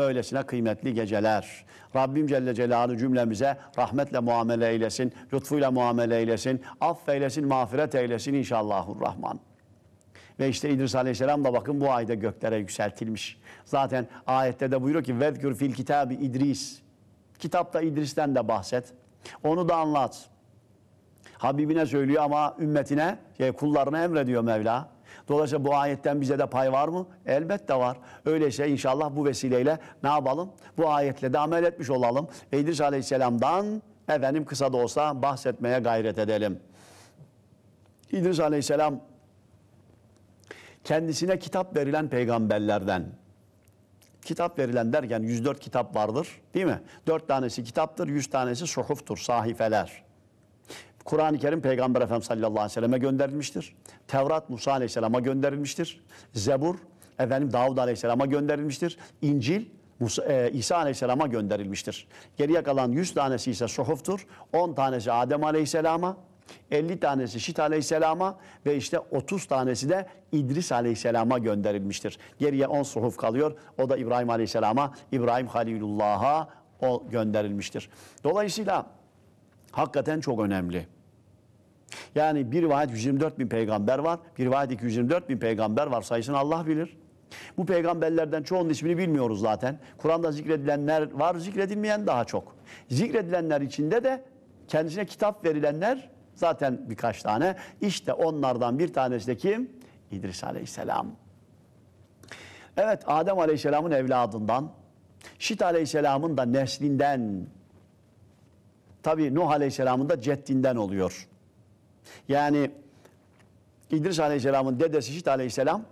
Böylesine kıymetli geceler. Rabbim Celle Celaluhu cümlemize rahmetle muamele eylesin, lütfuyla muamele eylesin, affeylesin, mağfiret eylesin inşallahurrahman. Ve işte İdris Aleyhisselam da bakın bu ayda göklere yükseltilmiş. Zaten ayette de buyuruyor ki Vedgür fil kitabı İdris. Kitapta İdris'ten de bahset. Onu da anlat. Habibine söylüyor ama ümmetine, şey, kullarına emrediyor Mevla. Dolayısıyla bu ayetten bize de pay var mı? Elbette var. Öyleyse şey inşallah bu vesileyle ne yapalım? Bu ayetle de amel etmiş olalım. Ve İdris Aleyhisselam'dan efendim kısa da olsa bahsetmeye gayret edelim. İdris Aleyhisselam kendisine kitap verilen peygamberlerden. Kitap verilen derken 104 kitap vardır değil mi? 4 tanesi kitaptır, 100 tanesi suhuftur, sahifeler. Kur'an-ı Kerim Peygamber Efendimiz sallallahu aleyhi ve selleme gönderilmiştir. Tevrat Musa aleyhisselama gönderilmiştir. Zebur efendim Davud aleyhisselama gönderilmiştir. İncil Musa, e, İsa aleyhisselama gönderilmiştir. Geriye kalan 100 tanesi ise suhuftur. 10 tanesi Adem aleyhisselama, 50 tanesi Şit aleyhisselama ve işte 30 tanesi de İdris aleyhisselama gönderilmiştir. Geriye 10 suhuf kalıyor. O da İbrahim aleyhisselama, İbrahim Halilullah'a o gönderilmiştir. Dolayısıyla hakikaten çok önemli. Yani bir vaat 124 bin peygamber var, bir vaat 224 bin peygamber var sayısını Allah bilir. Bu peygamberlerden çoğunun ismini bilmiyoruz zaten. Kur'an'da zikredilenler var, zikredilmeyen daha çok. Zikredilenler içinde de kendisine kitap verilenler zaten birkaç tane. İşte onlardan bir tanesi de kim? İdris Aleyhisselam. Evet Adem Aleyhisselam'ın evladından, Şit Aleyhisselam'ın da neslinden tabi Nuh Aleyhisselam'ın da ceddinden oluyor. Yani İdris Aleyhisselam'ın dedesi Şit Aleyhisselam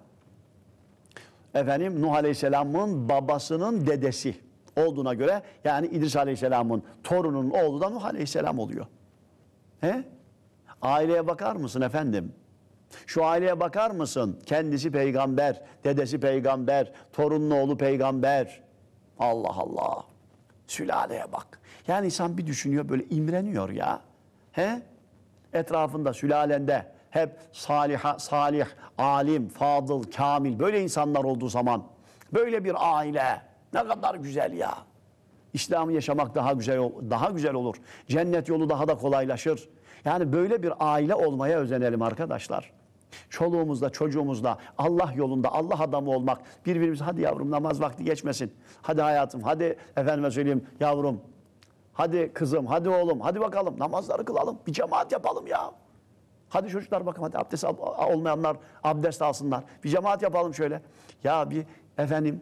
efendim Nuh Aleyhisselam'ın babasının dedesi olduğuna göre yani İdris Aleyhisselam'ın torununun oğlu da Nuh Aleyhisselam oluyor. He? Aileye bakar mısın efendim? Şu aileye bakar mısın? Kendisi peygamber, dedesi peygamber, torunun oğlu peygamber. Allah Allah. Sülaleye bak. Yani insan bir düşünüyor böyle imreniyor ya. He? Etrafında, sülalende hep salih, salih, alim, fadıl, kamil böyle insanlar olduğu zaman böyle bir aile ne kadar güzel ya. İslam'ı yaşamak daha güzel daha güzel olur. Cennet yolu daha da kolaylaşır. Yani böyle bir aile olmaya özenelim arkadaşlar. Çoluğumuzda, çocuğumuzda Allah yolunda, Allah adamı olmak. Birbirimize hadi yavrum namaz vakti geçmesin. Hadi hayatım, hadi efendime söyleyeyim yavrum Hadi kızım, hadi oğlum, hadi bakalım namazları kılalım. Bir cemaat yapalım ya. Hadi çocuklar bakın hadi abdest al, olmayanlar abdest alsınlar. Bir cemaat yapalım şöyle. Ya bir efendim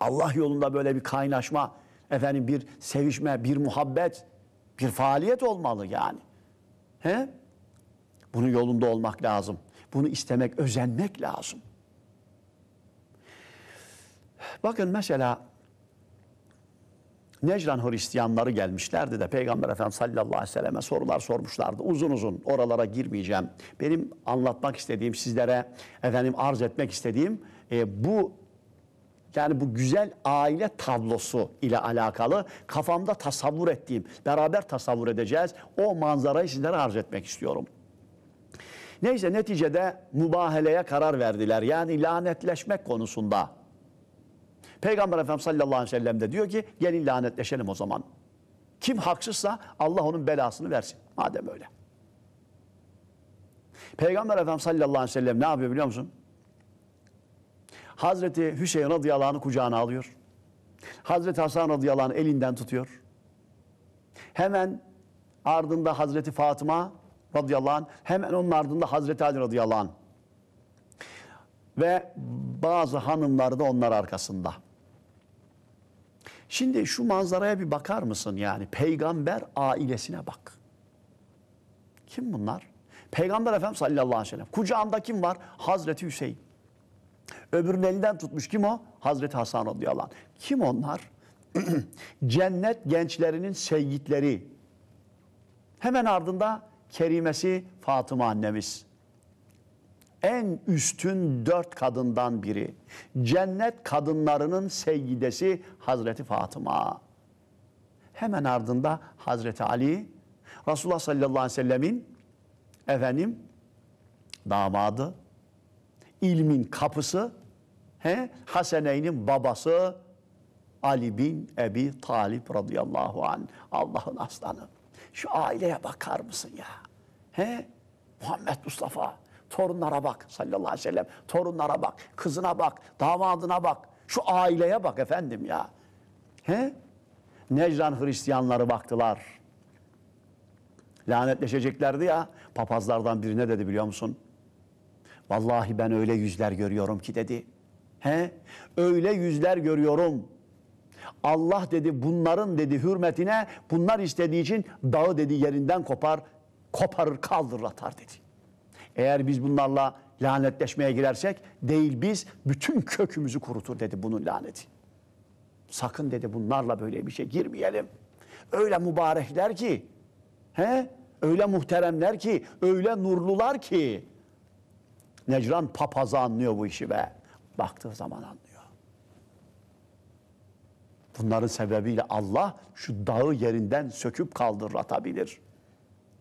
Allah yolunda böyle bir kaynaşma, efendim bir sevişme, bir muhabbet, bir faaliyet olmalı yani. He? Bunu yolunda olmak lazım. Bunu istemek, özenmek lazım. Bakın mesela Necran Hristiyanları gelmişlerdi de Peygamber Efendimiz sallallahu aleyhi ve selleme sorular sormuşlardı. Uzun uzun oralara girmeyeceğim. Benim anlatmak istediğim sizlere efendim arz etmek istediğim e, bu yani bu güzel aile tablosu ile alakalı kafamda tasavvur ettiğim, beraber tasavvur edeceğiz. O manzarayı sizlere arz etmek istiyorum. Neyse neticede mübaheleye karar verdiler. Yani lanetleşmek konusunda Peygamber Efendimiz sallallahu aleyhi ve sellem de diyor ki gelin lanetleşelim o zaman. Kim haksızsa Allah onun belasını versin. Madem öyle. Peygamber Efendimiz sallallahu aleyhi ve sellem ne yapıyor biliyor musun? Hazreti Hüseyin radıyallahu anh'ı kucağına alıyor. Hazreti Hasan radıyallahu anh'ı elinden tutuyor. Hemen ardında Hazreti Fatıma radıyallahu anh, hemen onun ardında Hazreti Ali radıyallahu anh. Ve bazı hanımlar da onlar arkasında. Şimdi şu manzaraya bir bakar mısın yani? Peygamber ailesine bak. Kim bunlar? Peygamber Efendimiz sallallahu aleyhi ve sellem. Kucağında kim var? Hazreti Hüseyin. Öbürünün elinden tutmuş kim o? Hazreti Hasan radıyallahu anh. Kim onlar? Cennet gençlerinin seyyidleri. Hemen ardında kerimesi Fatıma annemiz en üstün dört kadından biri. Cennet kadınlarının seyyidesi Hazreti Fatıma. Hemen ardında Hazreti Ali, Resulullah sallallahu aleyhi ve sellemin efendim damadı, ilmin kapısı, he, Haseneyn'in babası Ali bin Ebi Talip radıyallahu an Allah'ın aslanı. Şu aileye bakar mısın ya? He? Muhammed Mustafa torunlara bak sallallahu aleyhi ve sellem. Torunlara bak, kızına bak, damadına bak. Şu aileye bak efendim ya. He? Necran Hristiyanları baktılar. Lanetleşeceklerdi ya. Papazlardan birine dedi biliyor musun? Vallahi ben öyle yüzler görüyorum ki dedi. He? Öyle yüzler görüyorum. Allah dedi bunların dedi hürmetine bunlar istediği için dağı dedi yerinden kopar, koparır kaldırır atar dedi. Eğer biz bunlarla lanetleşmeye girersek değil biz bütün kökümüzü kurutur dedi bunun laneti. Sakın dedi bunlarla böyle bir şey girmeyelim. Öyle mübarekler ki, he? öyle muhteremler ki, öyle nurlular ki. Necran papazı anlıyor bu işi ve baktığı zaman anlıyor. Bunların sebebiyle Allah şu dağı yerinden söküp kaldırlatabilir.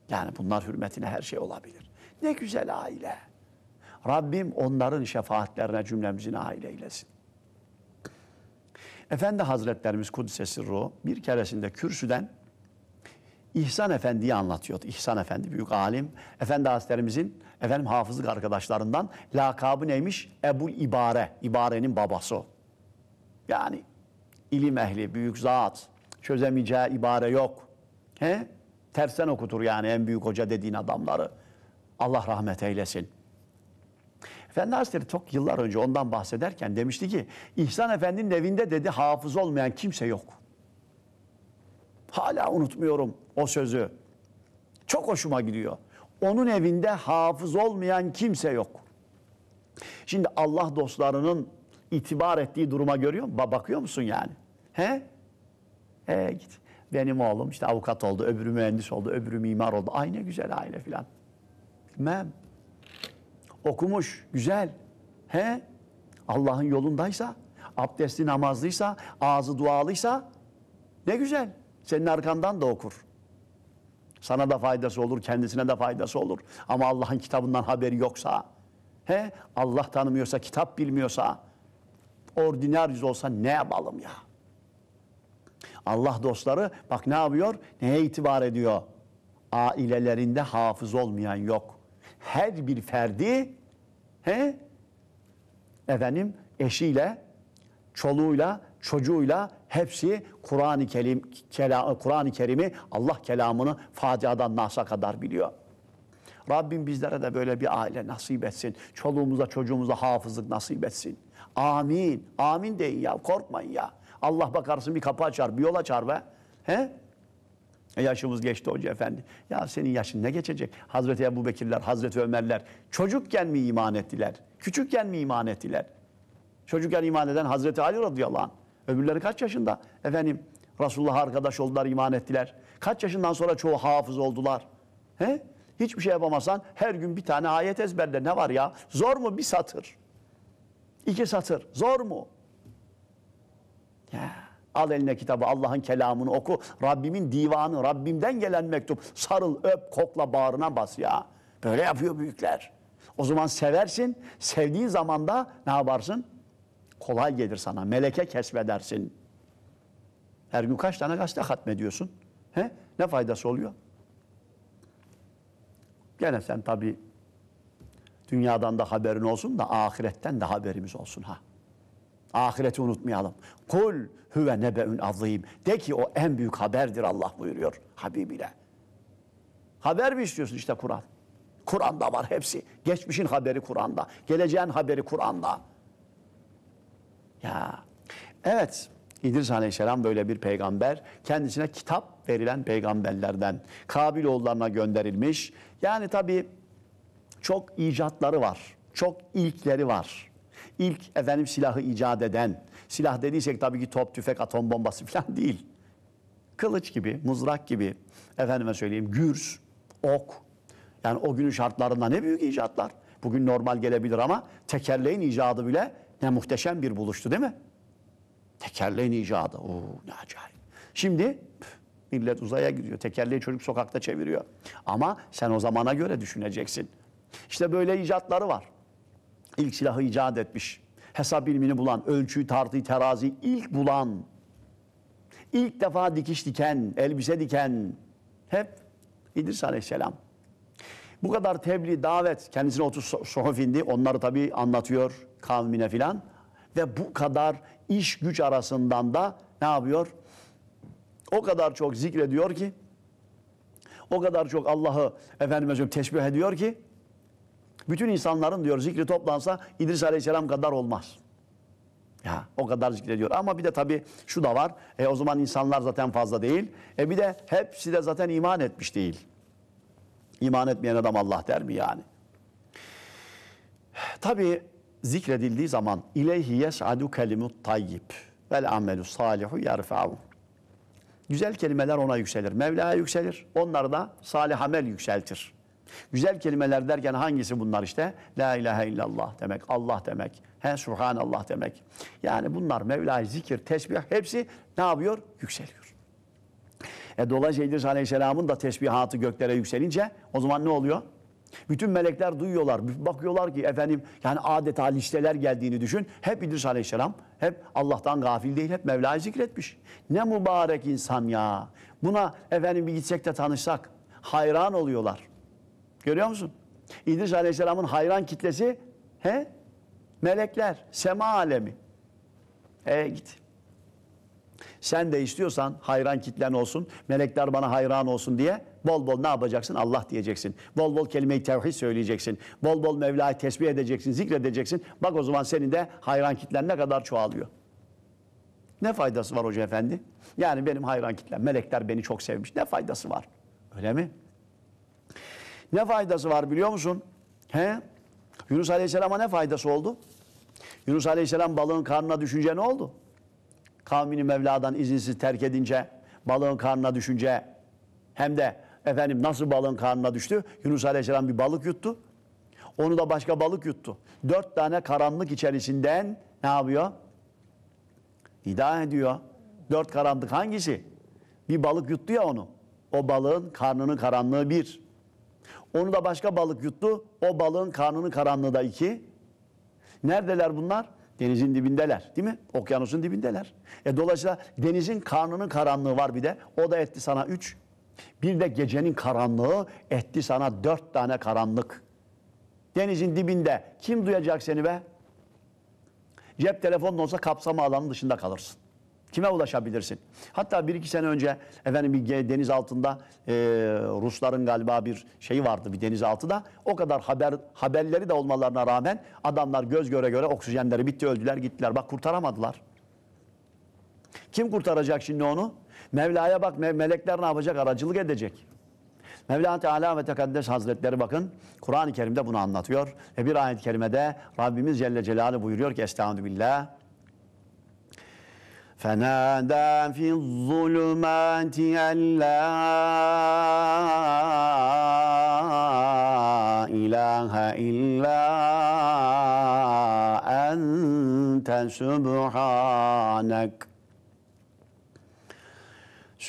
Yani bunlar hürmetine her şey olabilir. Ne güzel aile. Rabbim onların şefaatlerine cümlemizin aile eylesin. Efendi Hazretlerimiz Kudüs'e ruh bir keresinde kürsüden İhsan Efendi'yi anlatıyordu. İhsan Efendi büyük alim. Efendi Hazretlerimizin efendim hafızlık arkadaşlarından lakabı neymiş? Ebul İbare. İbare'nin babası Yani ilim ehli, büyük zat. Çözemeyeceği ibare yok. He? Tersten okutur yani en büyük hoca dediğin adamları. Allah rahmet eylesin. Efendi Hazretleri çok yıllar önce ondan bahsederken demişti ki İhsan Efendi'nin evinde dedi hafız olmayan kimse yok. Hala unutmuyorum o sözü. Çok hoşuma gidiyor. Onun evinde hafız olmayan kimse yok. Şimdi Allah dostlarının itibar ettiği duruma görüyor musun? Bakıyor musun yani? He? e git. Benim oğlum işte avukat oldu, öbürü mühendis oldu, öbürü mimar oldu. Ay ne güzel aile filan etmem. Okumuş, güzel. He? Allah'ın yolundaysa, abdesti namazlıysa, ağzı dualıysa ne güzel. Senin arkandan da okur. Sana da faydası olur, kendisine de faydası olur. Ama Allah'ın kitabından haberi yoksa, he? Allah tanımıyorsa, kitap bilmiyorsa, ordinar yüz olsa ne yapalım ya? Allah dostları bak ne yapıyor? Neye itibar ediyor? Ailelerinde hafız olmayan yok her bir ferdi he, efendim eşiyle, çoluğuyla, çocuğuyla hepsi Kur'an-ı Kerim Kur'an-ı Kerim'i Allah kelamını Fatiha'dan Nas'a kadar biliyor. Rabbim bizlere de böyle bir aile nasip etsin. Çoluğumuza çocuğumuza hafızlık nasip etsin. Amin. Amin deyin ya korkmayın ya. Allah bakarsın bir kapı açar bir yol açar be. He? Yaşımız geçti hoca efendi. Ya senin yaşın ne geçecek? Hazreti Ebu Bekirler, Hazreti Ömerler çocukken mi iman ettiler? Küçükken mi iman ettiler? Çocukken iman eden Hazreti Ali radıyallahu anh. Öbürleri kaç yaşında? Efendim Resulullah arkadaş oldular, iman ettiler. Kaç yaşından sonra çoğu hafız oldular. He? Hiçbir şey yapamasan her gün bir tane ayet ezberle ne var ya? Zor mu bir satır? İki satır. Zor mu? Ya. Al eline kitabı Allah'ın kelamını oku. Rabbimin divanı, Rabbimden gelen mektup. Sarıl, öp, kokla, bağrına bas ya. Böyle yapıyor büyükler. O zaman seversin. Sevdiğin zaman da ne yaparsın? Kolay gelir sana. Meleke kesbedersin. Her gün kaç tane gazete hatmediyorsun? He? Ne faydası oluyor? Gene sen tabii dünyadan da haberin olsun da ahiretten de haberimiz olsun ha. Ahireti unutmayalım. Kul huve nebeün azim. De ki o en büyük haberdir Allah buyuruyor Habib Habibiyle. Haber mi istiyorsun işte Kur'an? Kur'an'da var hepsi. Geçmişin haberi Kur'an'da. Geleceğin haberi Kur'an'da. Ya. Evet. İdris Aleyhisselam böyle bir peygamber. Kendisine kitap verilen peygamberlerden. Kabil oğullarına gönderilmiş. Yani tabii çok icatları var. Çok ilkleri var ilk efendim silahı icat eden, silah dediysek tabii ki top, tüfek, atom bombası falan değil. Kılıç gibi, mızrak gibi, efendime söyleyeyim gürs, ok. Yani o günün şartlarında ne büyük icatlar. Bugün normal gelebilir ama tekerleğin icadı bile ne muhteşem bir buluştu değil mi? Tekerleğin icadı. Oo ne acayip. Şimdi millet uzaya gidiyor. Tekerleği çocuk sokakta çeviriyor. Ama sen o zamana göre düşüneceksin. İşte böyle icatları var ilk silahı icat etmiş, hesap ilmini bulan, ölçüyü, tartıyı, terazi ilk bulan, ilk defa dikiş diken, elbise diken hep İdris Aleyhisselam. Bu kadar tebliğ, davet, kendisine 30 sohuf indi, onları tabii anlatıyor kavmine filan. Ve bu kadar iş güç arasından da ne yapıyor? O kadar çok zikrediyor ki, o kadar çok Allah'ı efendime söyleyeyim teşbih ediyor ki, bütün insanların diyor zikri toplansa İdris Aleyhisselam kadar olmaz. Ya o kadar zikrediyor. Ama bir de tabii şu da var. E, o zaman insanlar zaten fazla değil. E bir de hepsi de zaten iman etmiş değil. İman etmeyen adam Allah der mi yani? Tabii zikredildiği zaman ileyhi yes'adu kelimut tayyib vel amelu salihu yarfa'u. Güzel kelimeler ona yükselir. Mevla'ya yükselir. Onlar da salih amel yükseltir. Güzel kelimeler derken hangisi bunlar işte? La ilahe illallah demek, Allah demek, he subhanallah demek. Yani bunlar Mevla'yı zikir, tesbih hepsi ne yapıyor? Yükseliyor. E dolayısıyla İdris Aleyhisselam'ın da tesbihatı göklere yükselince o zaman ne oluyor? Bütün melekler duyuyorlar. Bakıyorlar ki efendim yani adeta listeler geldiğini düşün. Hep İdris Aleyhisselam hep Allah'tan gafil değil hep Mevla'yı zikretmiş. Ne mübarek insan ya. Buna efendim bir gitsek de tanışsak hayran oluyorlar. Görüyor musun? İdris Aleyhisselam'ın hayran kitlesi he? melekler, sema alemi. E git. Sen de istiyorsan hayran kitlen olsun, melekler bana hayran olsun diye bol bol ne yapacaksın? Allah diyeceksin. Bol bol kelime-i tevhid söyleyeceksin. Bol bol Mevla'yı tesbih edeceksin, zikredeceksin. Bak o zaman senin de hayran kitlen ne kadar çoğalıyor. Ne faydası var hoca efendi? Yani benim hayran kitlem, melekler beni çok sevmiş. Ne faydası var? Öyle mi? Ne faydası var biliyor musun? He? Yunus Aleyhisselam'a ne faydası oldu? Yunus Aleyhisselam balığın karnına düşünce ne oldu? Kavmini Mevla'dan izinsiz terk edince, balığın karnına düşünce hem de efendim nasıl balığın karnına düştü? Yunus Aleyhisselam bir balık yuttu. Onu da başka balık yuttu. Dört tane karanlık içerisinden ne yapıyor? Hidayet ediyor. Dört karanlık hangisi? Bir balık yuttu ya onu. O balığın karnının karanlığı bir. Onu da başka balık yuttu. O balığın karnının karanlığı da iki. Neredeler bunlar? Denizin dibindeler değil mi? Okyanusun dibindeler. E dolayısıyla denizin karnının karanlığı var bir de. O da etti sana üç. Bir de gecenin karanlığı etti sana dört tane karanlık. Denizin dibinde kim duyacak seni be? Cep telefonun olsa kapsama alanı dışında kalırsın. Kime ulaşabilirsin? Hatta bir iki sene önce efendim bir deniz altında e, Rusların galiba bir şeyi vardı bir denizaltı da o kadar haber haberleri de olmalarına rağmen adamlar göz göre göre oksijenleri bitti öldüler gittiler. Bak kurtaramadılar. Kim kurtaracak şimdi onu? Mevla'ya bak me melekler ne yapacak? Aracılık edecek. Mevla Teala ve Tekaddes Hazretleri bakın Kur'an-ı Kerim'de bunu anlatıyor. Ve bir ayet-i kerimede Rabbimiz Celle Celaluhu buyuruyor ki Estağfirullah فنادى في الظلمات أن لا إله إلا أنت سبحانك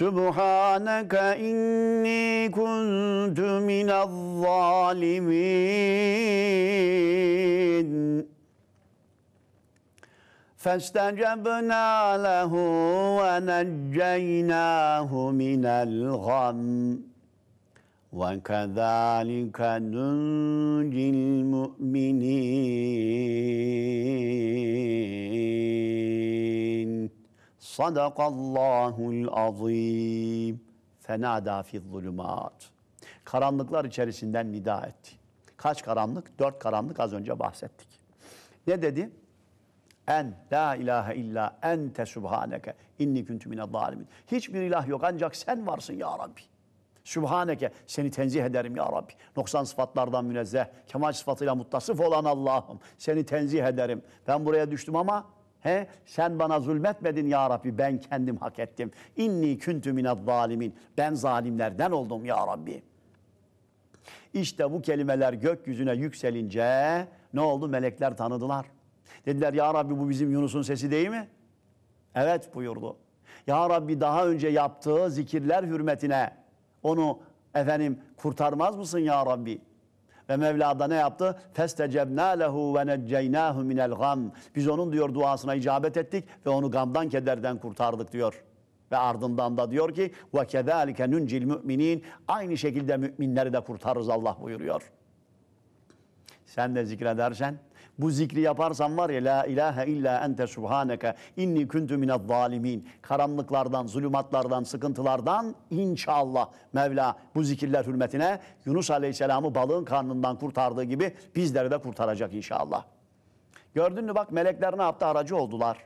سبحانك إني كنت من الظالمين فاستجبنا له ونجيناه من الغم وكذلك ننجي المؤمنين صدق الله العظيم فنادى في الظلمات karanlıklar içerisinden nida etti. Kaç karanlık? Dört karanlık az önce bahsettik. Ne dedi? En, la ilahe illa ente subhaneke inni kuntu mine zalimin. Hiçbir ilah yok ancak sen varsın ya Rabbi. Sübhaneke seni tenzih ederim ya Rabbi. Noksan sıfatlardan münezzeh, kemal sıfatıyla muttasıf olan Allah'ım seni tenzih ederim. Ben buraya düştüm ama He? Sen bana zulmetmedin ya Rabbi. Ben kendim hak ettim. İnni küntü mine zalimin. Ben zalimlerden oldum ya Rabbi. İşte bu kelimeler gökyüzüne yükselince ne oldu? Melekler tanıdılar. Dediler ya Rabbi bu bizim Yunus'un sesi değil mi? Evet buyurdu. Ya Rabbi daha önce yaptığı zikirler hürmetine onu efendim kurtarmaz mısın ya Rabbi? Ve Mevla da ne yaptı? Festecebna lehu ve necceynahu minel gam. Biz onun diyor duasına icabet ettik ve onu gamdan kederden kurtardık diyor. Ve ardından da diyor ki ve kezalike nuncil müminin aynı şekilde müminleri de kurtarırız Allah buyuruyor. Sen de zikredersen bu zikri yaparsan var ya la ilahe illa ente subhaneke inni kuntu minez zalimin. Karanlıklardan, zulümatlardan, sıkıntılardan inşallah Mevla bu zikirler hürmetine Yunus Aleyhisselam'ı balığın karnından kurtardığı gibi bizleri de kurtaracak inşallah. Gördün mü bak melekler ne yaptı aracı oldular.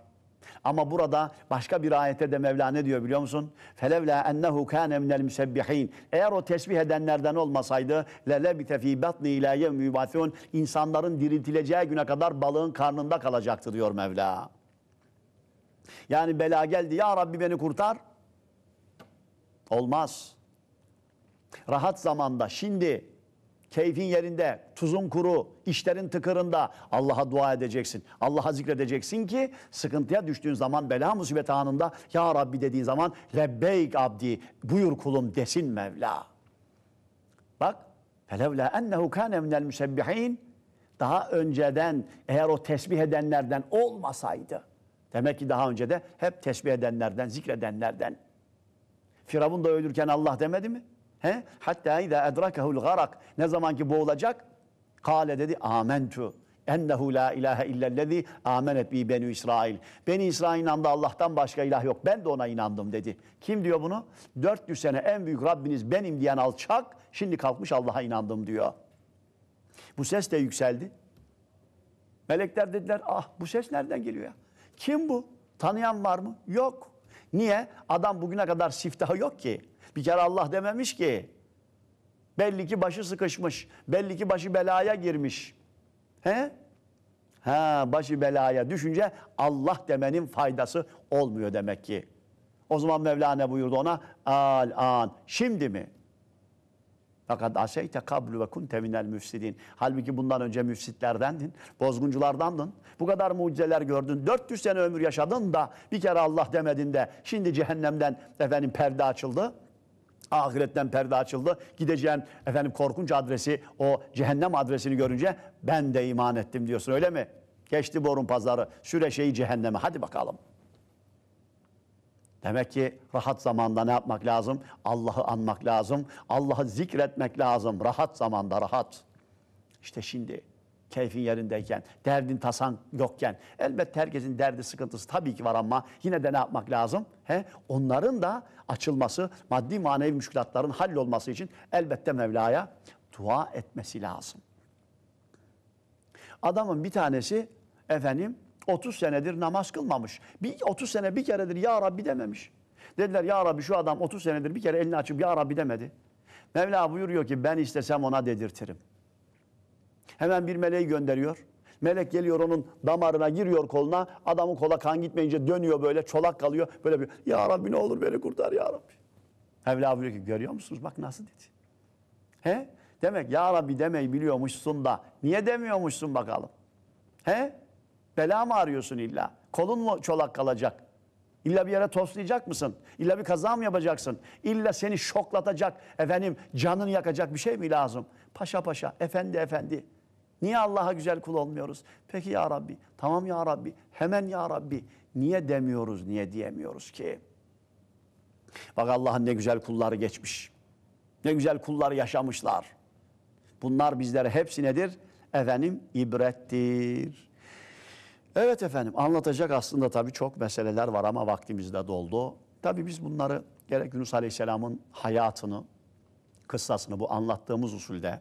Ama burada başka bir ayette de Mevla ne diyor biliyor musun? Felevla ennehu kâne minel müsebbihin. Eğer o tesbih edenlerden olmasaydı lelebite fî batni ilâ yevmü insanların diriltileceği güne kadar balığın karnında kalacaktı diyor Mevla. Yani bela geldi ya Rabbi beni kurtar. Olmaz. Rahat zamanda şimdi keyfin yerinde, tuzun kuru, işlerin tıkırında Allah'a dua edeceksin. Allah'a zikredeceksin ki sıkıntıya düştüğün zaman, bela musibet anında Ya Rabbi dediğin zaman Lebbeyk abdi buyur kulum desin Mevla. Bak felevla ennehu kâne minel müsebbihin daha önceden eğer o tesbih edenlerden olmasaydı demek ki daha önce de hep tesbih edenlerden, zikredenlerden Firavun da ölürken Allah demedi mi? He? Hatta idâ edrakehul garak. Ne zaman ki boğulacak? Kale dedi amentu. Ennehu la ilahe illellezî amenet bi benu İsrail. Beni İsrail inandı Allah'tan başka ilah yok. Ben de ona inandım dedi. Kim diyor bunu? 400 sene en büyük Rabbiniz benim diyen alçak şimdi kalkmış Allah'a inandım diyor. Bu ses de yükseldi. Melekler dediler ah bu ses nereden geliyor ya? Kim bu? Tanıyan var mı? Yok. Niye? Adam bugüne kadar siftahı yok ki. Bir kere Allah dememiş ki. Belli ki başı sıkışmış. Belli ki başı belaya girmiş. He? Ha başı belaya düşünce Allah demenin faydası olmuyor demek ki. O zaman Mevlana buyurdu ona al an şimdi mi? Fakat aseyte kablu ve kunte minel müfsidin. Halbuki bundan önce müfsitlerdendin, bozgunculardandın. Bu kadar mucizeler gördün. 400 sene ömür yaşadın da bir kere Allah demedin de şimdi cehennemden efendim perde açıldı. Ahiretten perde açıldı. Gideceğin efendim korkunç adresi o cehennem adresini görünce ben de iman ettim diyorsun öyle mi? Geçti borun pazarı süreşeyi cehenneme hadi bakalım. Demek ki rahat zamanda ne yapmak lazım? Allah'ı anmak lazım. Allah'ı zikretmek lazım. Rahat zamanda rahat. İşte şimdi keyfin yerindeyken, derdin tasan yokken. Elbette herkesin derdi sıkıntısı tabii ki var ama yine de ne yapmak lazım? He? Onların da açılması, maddi manevi müşkülatların hallolması için elbette Mevla'ya dua etmesi lazım. Adamın bir tanesi efendim 30 senedir namaz kılmamış. Bir 30 sene bir keredir ya Rabbi dememiş. Dediler ya Rabbi şu adam 30 senedir bir kere elini açıp ya Rabbi demedi. Mevla buyuruyor ki ben istesem ona dedirtirim. Hemen bir meleği gönderiyor. Melek geliyor onun damarına giriyor koluna. Adamın kola kan gitmeyince dönüyor böyle çolak kalıyor. Böyle bir ya Rabbi ne olur beni kurtar ya Rabbi. Mevla diyor ki görüyor musunuz bak nasıl dedi. He? Demek ya Rabbi demeyi biliyormuşsun da niye demiyormuşsun bakalım. He? Bela mı arıyorsun illa? Kolun mu çolak kalacak? İlla bir yere toslayacak mısın? İlla bir kaza mı yapacaksın? İlla seni şoklatacak, efendim canını yakacak bir şey mi lazım? Paşa paşa, efendi efendi. Niye Allah'a güzel kul olmuyoruz? Peki ya Rabbi, tamam ya Rabbi, hemen ya Rabbi. Niye demiyoruz, niye diyemiyoruz ki? Bak Allah'ın ne güzel kulları geçmiş. Ne güzel kullar yaşamışlar. Bunlar bizlere hepsi nedir? Efendim ibrettir. Evet efendim anlatacak aslında tabii çok meseleler var ama vaktimiz de doldu. Tabii biz bunları gerek Yunus Aleyhisselam'ın hayatını, kıssasını bu anlattığımız usulde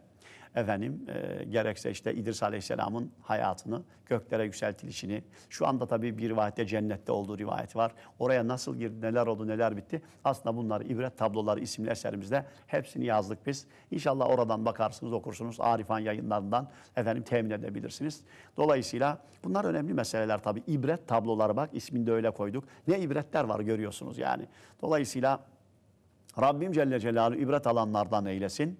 efendim e, gerekse işte İdris Aleyhisselam'ın hayatını, göklere yükseltilişini, şu anda tabii bir rivayette cennette olduğu rivayet var. Oraya nasıl girdi, neler oldu, neler bitti. Aslında bunlar ibret tabloları isimli eserimizde hepsini yazdık biz. İnşallah oradan bakarsınız, okursunuz. Arifan yayınlarından efendim temin edebilirsiniz. Dolayısıyla bunlar önemli meseleler tabii. İbret tabloları bak isminde öyle koyduk. Ne ibretler var görüyorsunuz yani. Dolayısıyla Rabbim Celle Celaluhu ibret alanlardan eylesin.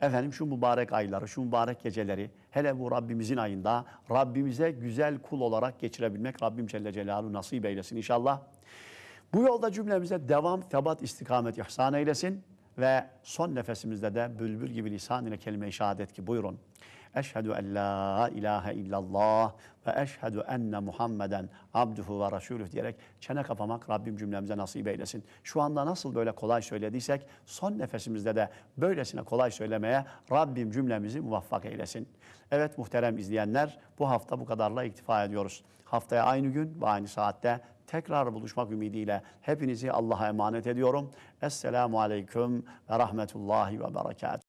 Efendim şu mübarek ayları, şu mübarek geceleri hele bu Rabbimizin ayında Rabbimize güzel kul olarak geçirebilmek Rabbim Celle Celaluhu nasip eylesin inşallah. Bu yolda cümlemize devam, tebat, istikamet ihsan eylesin ve son nefesimizde de bülbül gibi lisan ile kelime-i şehadet ki buyurun. Eşhedü en la ilahe illallah ve eşhedü enne Muhammeden abduhu ve rasulüh diyerek çene kapamak Rabbim cümlemize nasip eylesin. Şu anda nasıl böyle kolay söylediysek son nefesimizde de böylesine kolay söylemeye Rabbim cümlemizi muvaffak eylesin. Evet muhterem izleyenler bu hafta bu kadarla iktifa ediyoruz. Haftaya aynı gün ve aynı saatte tekrar buluşmak ümidiyle hepinizi Allah'a emanet ediyorum. Esselamu Aleyküm ve Rahmetullahi ve Berekatuhu.